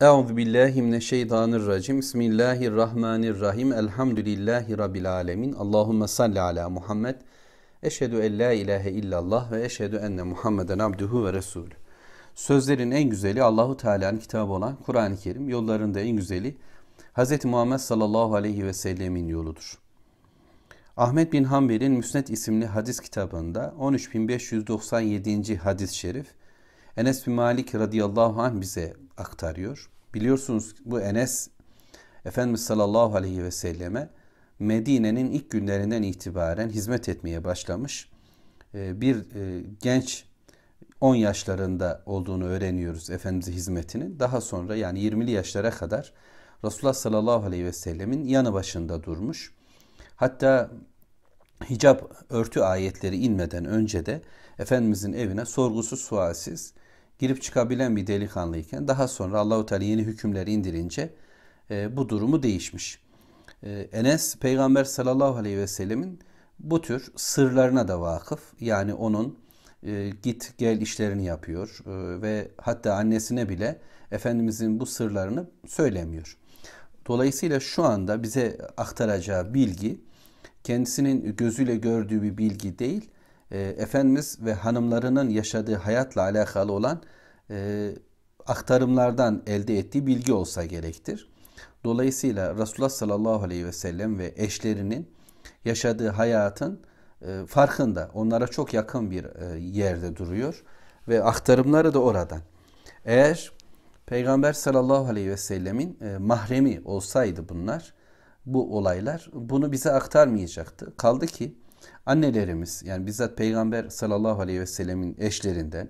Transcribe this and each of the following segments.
Euzu billahi mineşşeytanirracim. Bismillahirrahmanirrahim. Elhamdülillahi rabbil alamin. Allahumme salli ala Muhammed. Eşhedü en la ilahe illallah ve eşhedü enne Muhammeden abduhu ve resul. Sözlerin en güzeli Allahu Teala'nın kitabı olan Kur'an-ı Kerim. Yollarında en güzeli Hz. Muhammed sallallahu aleyhi ve sellemin yoludur. Ahmet bin Hanbel'in Müsned isimli hadis kitabında 13597. hadis-i şerif Enes bin Malik radıyallahu anh bize aktarıyor. Biliyorsunuz bu Enes Efendimiz sallallahu aleyhi ve selleme Medine'nin ilk günlerinden itibaren hizmet etmeye başlamış. E, bir e, genç 10 yaşlarında olduğunu öğreniyoruz Efendimiz'e hizmetinin. Daha sonra yani 20'li yaşlara kadar Resulullah sallallahu aleyhi ve sellemin yanı başında durmuş. Hatta hicap örtü ayetleri inmeden önce de Efendimizin evine sorgusuz sualsiz girip çıkabilen bir delikanlıyken daha sonra Allahu Teala yeni hükümleri indirince e, bu durumu değişmiş. E, Enes Peygamber sallallahu aleyhi ve sellemin bu tür sırlarına da vakıf. Yani onun e, git gel işlerini yapıyor e, ve hatta annesine bile Efendimizin bu sırlarını söylemiyor. Dolayısıyla şu anda bize aktaracağı bilgi kendisinin gözüyle gördüğü bir bilgi değil, e, Efendimiz ve hanımlarının yaşadığı hayatla alakalı olan e, aktarımlardan elde ettiği bilgi olsa gerektir. Dolayısıyla Resulullah sallallahu aleyhi ve sellem ve eşlerinin yaşadığı hayatın e, farkında. Onlara çok yakın bir e, yerde duruyor ve aktarımları da oradan. Eğer Peygamber sallallahu aleyhi ve sellemin e, mahremi olsaydı bunlar, bu olaylar bunu bize aktarmayacaktı. Kaldı ki Annelerimiz yani bizzat Peygamber sallallahu aleyhi ve sellemin eşlerinden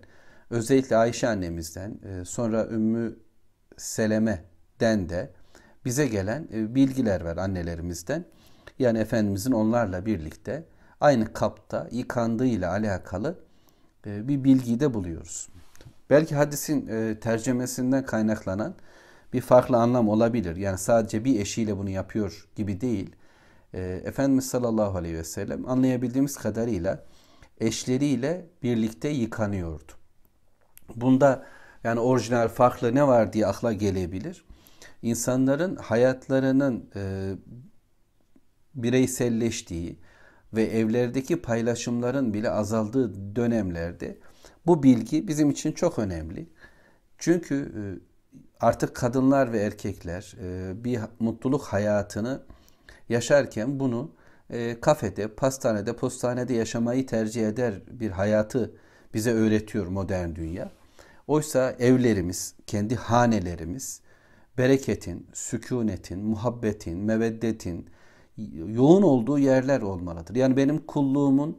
özellikle Ayşe annemizden e, sonra Ümmü Seleme'den de bize gelen e, bilgiler var annelerimizden. Yani Efendimizin onlarla birlikte aynı kapta yıkandığıyla alakalı e, bir bilgiyi de buluyoruz. Belki hadisin tercemesinden kaynaklanan bir farklı anlam olabilir. Yani sadece bir eşiyle bunu yapıyor gibi değil e, Efendimiz sallallahu aleyhi ve sellem anlayabildiğimiz kadarıyla eşleriyle birlikte yıkanıyordu. Bunda yani orijinal farklı ne var diye akla gelebilir. İnsanların hayatlarının e, bireyselleştiği ve evlerdeki paylaşımların bile azaldığı dönemlerde bu bilgi bizim için çok önemli. Çünkü e, artık kadınlar ve erkekler e, bir mutluluk hayatını yaşarken bunu e, kafede, pastanede, postanede yaşamayı tercih eder bir hayatı bize öğretiyor modern dünya. Oysa evlerimiz, kendi hanelerimiz bereketin, sükunetin, muhabbetin, meveddetin yoğun olduğu yerler olmalıdır. Yani benim kulluğumun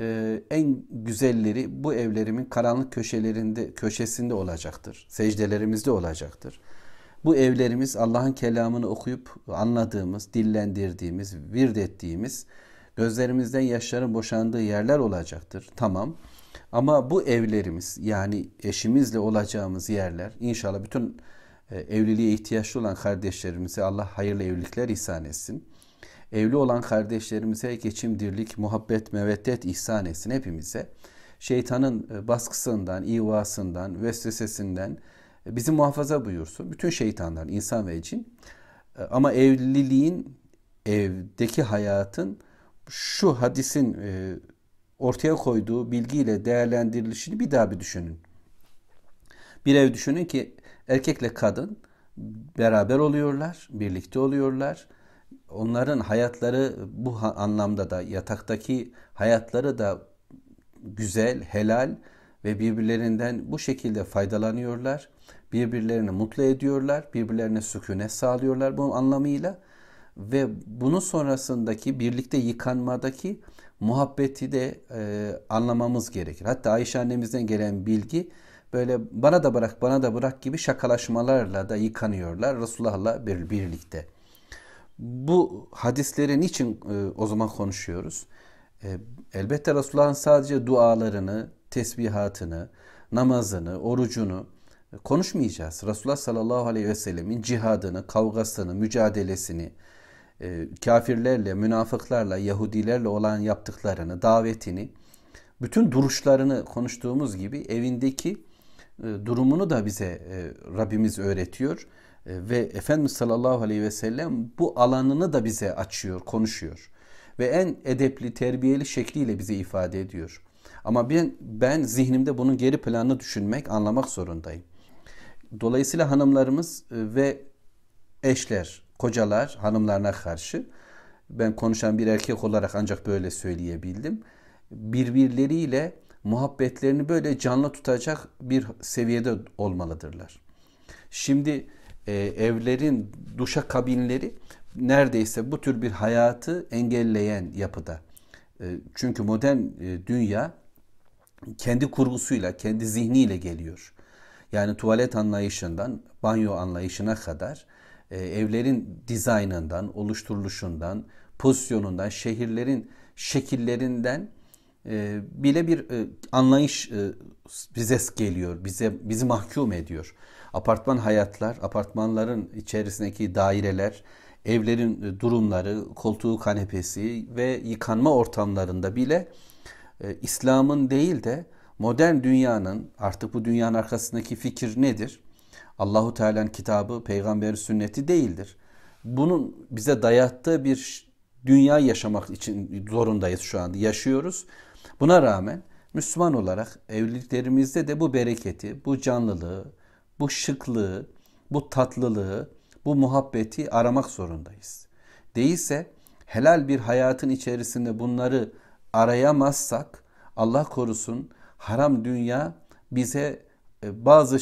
e, en güzelleri bu evlerimin karanlık köşelerinde köşesinde olacaktır. Secdelerimizde olacaktır. Bu evlerimiz Allah'ın kelamını okuyup anladığımız, dillendirdiğimiz, virt ettiğimiz, gözlerimizden yaşların boşandığı yerler olacaktır. Tamam. Ama bu evlerimiz yani eşimizle olacağımız yerler inşallah bütün e, evliliğe ihtiyaçlı olan kardeşlerimize Allah hayırlı evlilikler ihsan etsin. Evli olan kardeşlerimize geçim, dirlik, muhabbet, meveddet ihsan etsin hepimize. Şeytanın e, baskısından, ivasından, vesvesesinden, bizi muhafaza buyursun. Bütün şeytanlar, insan ve cin. E, ama evliliğin, evdeki hayatın şu hadisin e, ortaya koyduğu bilgiyle değerlendirilişini bir daha bir düşünün. Bir ev düşünün ki erkekle kadın beraber oluyorlar, birlikte oluyorlar. Onların hayatları bu anlamda da yataktaki hayatları da güzel, helal ve birbirlerinden bu şekilde faydalanıyorlar. Birbirlerini mutlu ediyorlar, birbirlerine sükune sağlıyorlar bu anlamıyla ve bunun sonrasındaki birlikte yıkanmadaki muhabbeti de e, anlamamız gerekir. Hatta Ayşe annemizden gelen bilgi böyle bana da bırak bana da bırak gibi şakalaşmalarla da yıkanıyorlar Resulullah'la bir, birlikte. Bu hadislerin için e, o zaman konuşuyoruz. E, elbette Resulullah'ın sadece dualarını, tesbihatını, namazını, orucunu e, konuşmayacağız. Resulullah sallallahu aleyhi ve sellemin cihadını, kavgasını, mücadelesini, e, kafirlerle, münafıklarla, Yahudilerle olan yaptıklarını, davetini, bütün duruşlarını konuştuğumuz gibi evindeki e, durumunu da bize Rabbimiz öğretiyor ve Efendimiz sallallahu aleyhi ve sellem bu alanını da bize açıyor, konuşuyor ve en edepli, terbiyeli şekliyle bize ifade ediyor. Ama ben, ben zihnimde bunun geri planını düşünmek, anlamak zorundayım. Dolayısıyla hanımlarımız e, ve eşler, kocalar hanımlarına karşı ben konuşan bir erkek olarak ancak böyle söyleyebildim. Birbirleriyle muhabbetlerini böyle canlı tutacak bir seviyede olmalıdırlar. Şimdi e, evlerin duşa kabinleri neredeyse bu tür bir hayatı engelleyen yapıda. E, çünkü modern e, dünya kendi kurgusuyla, kendi zihniyle geliyor. Yani tuvalet anlayışından banyo anlayışına kadar e, evlerin dizaynından, oluşturuluşundan, pozisyonundan, şehirlerin şekillerinden e, bile bir e, anlayış bize geliyor, bize bizi mahkum ediyor. Apartman hayatlar, apartmanların içerisindeki daireler, evlerin durumları, koltuğu kanepesi ve yıkanma ortamlarında bile e, İslam'ın değil de modern dünyanın artık bu dünyanın arkasındaki fikir nedir? Allahu Teala'nın kitabı, peygamber sünneti değildir. Bunun bize dayattığı bir dünya yaşamak için zorundayız şu anda. Yaşıyoruz. Buna rağmen Müslüman olarak evliliklerimizde de bu bereketi, bu canlılığı, bu şıklığı, bu tatlılığı, bu muhabbeti aramak zorundayız. Değilse helal bir hayatın içerisinde bunları arayamazsak Allah korusun haram dünya bize e, bazı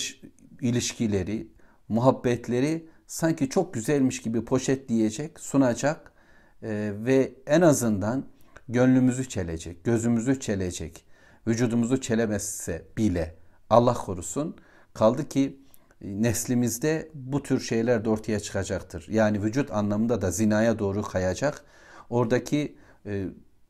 ilişkileri, muhabbetleri sanki çok güzelmiş gibi poşet diyecek, sunacak e, ve en azından gönlümüzü çelecek, gözümüzü çelecek, vücudumuzu çelemezse bile Allah korusun. Kaldı ki e, neslimizde bu tür şeyler de ortaya çıkacaktır. Yani vücut anlamında da zinaya doğru kayacak. Oradaki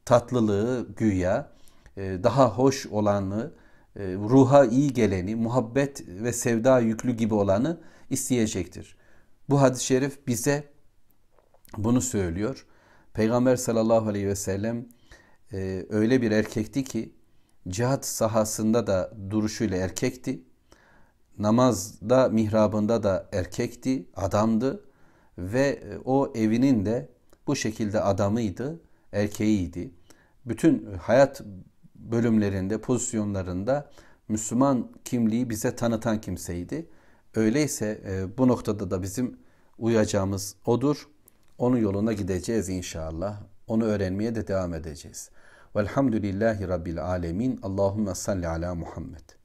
tatlılığı güya, e, daha hoş olanı, e, ruha iyi geleni, muhabbet ve sevda yüklü gibi olanı isteyecektir. Bu hadis-i şerif bize bunu söylüyor. Peygamber sallallahu aleyhi ve sellem e, öyle bir erkekti ki cihat sahasında da duruşuyla erkekti. Namazda, mihrabında da erkekti, adamdı ve o evinin de bu şekilde adamıydı erkeğiydi. Bütün hayat bölümlerinde, pozisyonlarında Müslüman kimliği bize tanıtan kimseydi. Öyleyse e, bu noktada da bizim uyacağımız odur. Onun yoluna gideceğiz inşallah. Onu öğrenmeye de devam edeceğiz. Velhamdülillahi Rabbil Alemin. Allahümme salli ala Muhammed.